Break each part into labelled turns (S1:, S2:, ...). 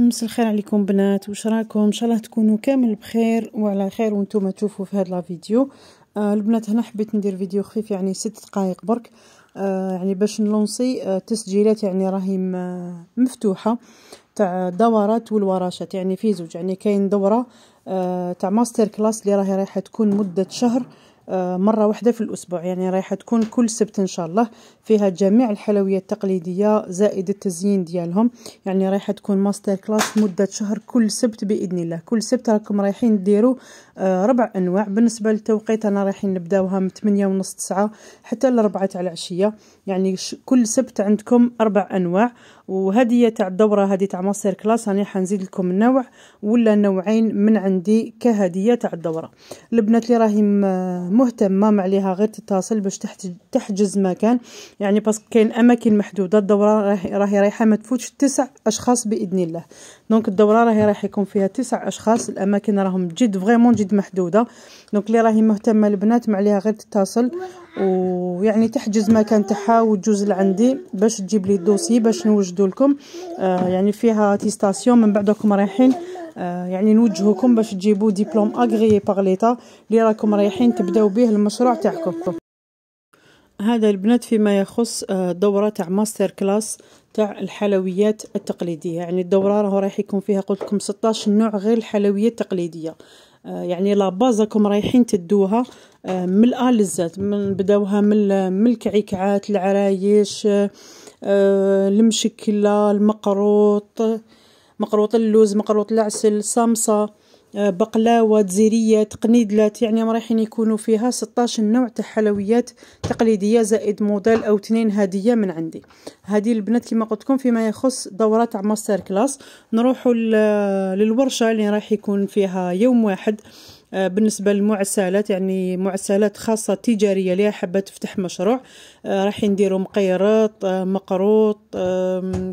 S1: مساء الخير عليكم بنات واش راكم ان شاء الله تكونوا كامل بخير وعلى خير وانتم تشوفوا في هذا الفيديو آه البنات هنا حبيت ندير فيديو خفيف يعني ست دقائق برك آه يعني باش نلونسي آه تسجيلات يعني راهي مفتوحه تاع دورات والورشات يعني في زوج يعني كاين دوره آه تاع ماستر كلاس اللي راهي رايحه تكون مده شهر آه آه، مرة واحدة في الأسبوع يعني رايحة تكون كل سبت إن شاء الله فيها جميع الحلويات التقليدية زائد التزيين ديالهم يعني رايحة تكون ماستر كلاس مدة شهر كل سبت بإذن الله كل سبت راكم رايحين ديروا آه، ربع انواع بالنسبه للتوقيت انا رايحين نبداوها من 8 ونص 9 حتى لربعة تاع العشيه يعني كل سبت عندكم اربع انواع وهذه تاع الدوره هذه تاع ماستر كلاس راني حنزيد لكم نوع ولا نوعين من عندي كهديه تاع الدوره البنات اللي راهي مهتمه ما عليها غير تتصل باش تحجز مكان يعني باسكو كاين اماكن محدوده الدوره راهي رايحه ما تفوتش تسع اشخاص باذن الله دونك الدوره راهي رايح يكون فيها تسع اشخاص الاماكن راهم جد فريمون جد محدوده دونك اللي راهي مهتمه البنات ما عليها غير تتصل ويعني تحجز مكان تاعها وتجوز لعندي باش تجيب لي الدوسي باش نوجدو لكم آه يعني فيها تيستاسيون من بعد راكم رايحين آه يعني نوجهكم باش تجيبوا ديبلوم اغري باغ ليتا اللي راكم رايحين تبداو به المشروع تاعكم هذا البنات فيما يخص آه، دورة تاع ماستر كلاس تاع الحلويات التقليدية يعني الدورة راهو رايح يكون فيها قلت لكم 16 نوع غير الحلويات التقليدية آه، يعني باز راكم رايحين تدوها آه، من الآ للزات من بداوها من من الكعكعات العرايش آه، المشكله المقروط مقروط اللوز مقروط العسل صامصه بقلاوه جزيريه تقنيدلات يعني رايحين يكونوا فيها 16 نوع تاع حلويات تقليديه زائد موديل او اثنين هديه من عندي هذه البنات كما قلت لكم فيما يخص دورات تاع ماستر كلاس نروحوا للورشه اللي راح يكون فيها يوم واحد آه، بالنسبه للمعسلات يعني معسلات خاصه تجاريه اللي حابه تفتح مشروع آه، راح نديروا مقيرات آه، مقروط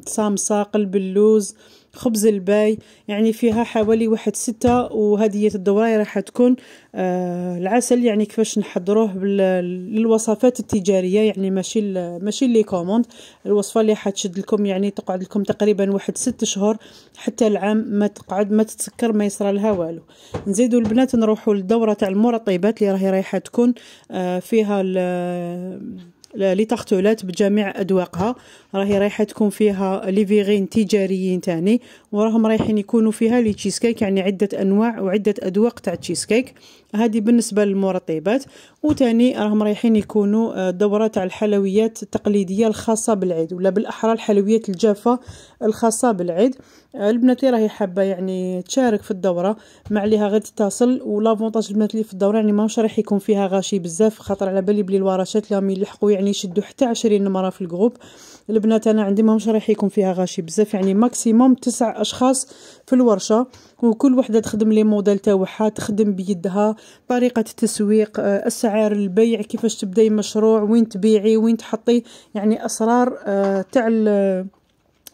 S1: صامصه البلوز خبز الباي يعني فيها حوالي واحد ستة وهدية الدوراية راح تكون آه العسل يعني كيفاش نحضروه للوصفات التجارية يعني ماشي ماشي لي كوموند الوصفة اللي حتشد لكم يعني تقعد لكم تقريبا واحد ست شهور حتى العام ما تقعد ما تتسكر ما يصرى لها والو نزيدو البنات نروحوا للدورة تاع المرطبات اللي راهي رايحة تكون آه فيها لتغتلات بجميع أذواقها راهي رايحة تكون فيها ليفيغين تجاريين تاني وراهم رايحين يكونوا فيها لي تشيزكيك يعني عدة أنواع وعدة أذواق تاع تشيزكيك هذه بالنسبة للمرطبات وتاني راهم رايحين يكونوا آه، دورة تاع الحلويات التقليدية الخاصة بالعيد ولا بالأحرى الحلويات الجافة الخاصة بالعيد آه، البنات اللي راهي حابة يعني تشارك في الدورة ما عليها غير تتصل ولافونتاج البنات اللي في الدورة يعني ماهوش راح يكون فيها غاشي بزاف خاطر على بالي بلي الورشات اللي راهم يلحقوا يعني يعني شدوا حتى عشرين مرة في الجروب البنات انا عندي ما راح يكون فيها غاشي بزاف يعني ماكسيموم تسع اشخاص في الورشة وكل وحده تخدم لي موديل تاعها تخدم بيدها طريقه التسويق آه، اسعار البيع كيفاش تبداي مشروع وين تبيعي وين تحطي يعني اسرار آه، تاع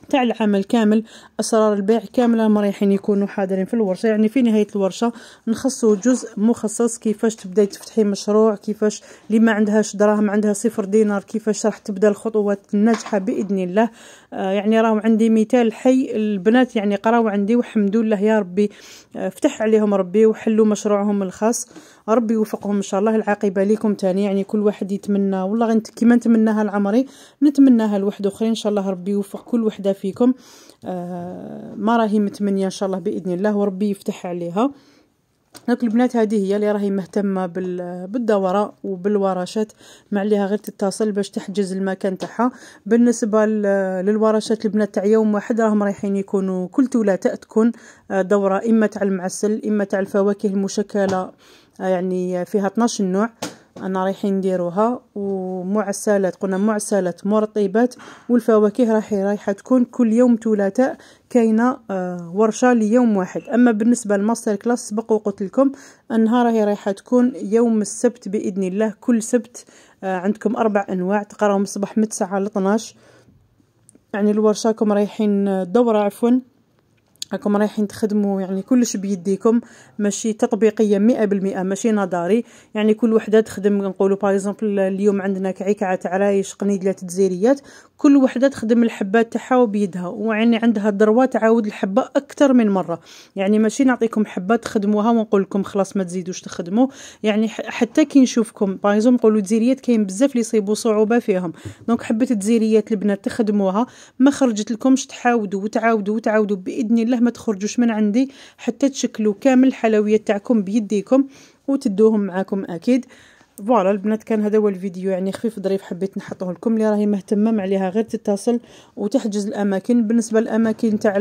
S1: تاع العمل كامل اسرار البيع كامله مريحين يكونوا حاضرين في الورشه يعني في نهايه الورشه نخصو جزء مخصص كيفاش تبداي تفتحي مشروع كيفاش اللي ما عندهاش دراهم عندها صفر دينار كيفاش راح تبدا الخطوات الناجحه باذن الله آه يعني راهو عندي مثال حي البنات يعني قراو عندي والحمد لله يا ربي آه فتح عليهم ربي وحلوا مشروعهم الخاص ربي يوفقهم ان شاء الله العاقبه ليكم تاني يعني كل واحد يتمنى والله كيما نتمناها لعمري نتمناها لواحد اخرين ان شاء الله ربي يوفق كل وحده فيكم آه، ما راهي متمنيه ان شاء الله باذن الله وربي يفتح عليها هاك البنات هذه هي اللي راهي مهتمه بالدوره وبالورشات ما عليها غير تتصل باش تحجز المكان تاعها بالنسبه للورشات البنات تاع يوم واحد راهم رايحين يكونوا كل ثلاثاء تكون آه، دوره اما تاع المعسل اما تاع الفواكه المشكله آه، يعني فيها 12 نوع انا رايحين نديروها ومعسلات قلنا معسلات مرطبات والفواكه راح رايحه تكون كل يوم ثلاثاء كاينه آه، ورشه ليوم واحد اما بالنسبه للماستر كلاس سبق وقلت لكم انها راهي رايحه تكون يوم السبت باذن الله كل سبت آه، عندكم اربع انواع تقراهم الصباح من 9 ل 12 يعني الورشه رايحين آه، دوره عفوا راكم رايحين تخدموا يعني كلش بيديكم ماشي تطبيقيه مئة بالمئة ماشي نظري يعني كل وحده تخدم نقولوا باغ اكزومبل اليوم عندنا تاع عرايش قنيدلات تزيريات كل وحده تخدم الحبات تاعها بيدها ويعني عندها الذروه تعاود الحبه اكثر من مره يعني ماشي نعطيكم حبه تخدموها ونقول لكم خلاص ما تزيدوش تخدموا يعني حتى كي نشوفكم باغ اكزومبل نقولوا تزيريات كاين بزاف اللي يصيبوا صعوبه فيهم دونك حبه تزيريات البنات تخدموها ما خرجت لكمش تحاودوا وتعاودوا وتعاودوا باذن الله ما تخرجوش من عندي حتى تشكلوا كامل الحلويات تاعكم بيديكم وتدوهم معاكم اكيد فوالا البنات كان هذا هو الفيديو يعني خفيف ظريف حبيت نحطه لكم اللي راهي مهتمه عليها غير تتصل وتحجز الاماكن بالنسبه للاماكن تاع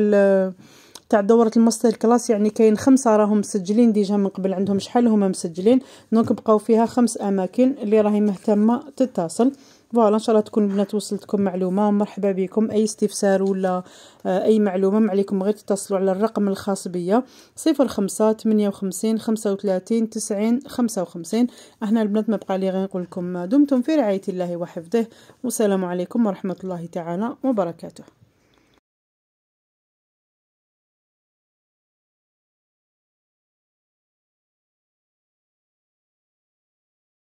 S1: تاع دورة الماستر كلاس يعني كاين خمسة راهم مسجلين ديجا من قبل عندهم شحال هما مسجلين دونك بقاو فيها خمس اماكن اللي راهي مهتمه تتصل فوالا ان شاء الله تكون البنات وصلتكم معلومه مرحبا بكم اي استفسار ولا آه، اي معلومه ما عليكم غير تتصلوا على الرقم الخاص بيا 05 58 35 90 55 احنا البنات ما بقى لي غير نقول لكم دمتم في رعايه الله وحفظه والسلام عليكم ورحمه الله تعالى وبركاته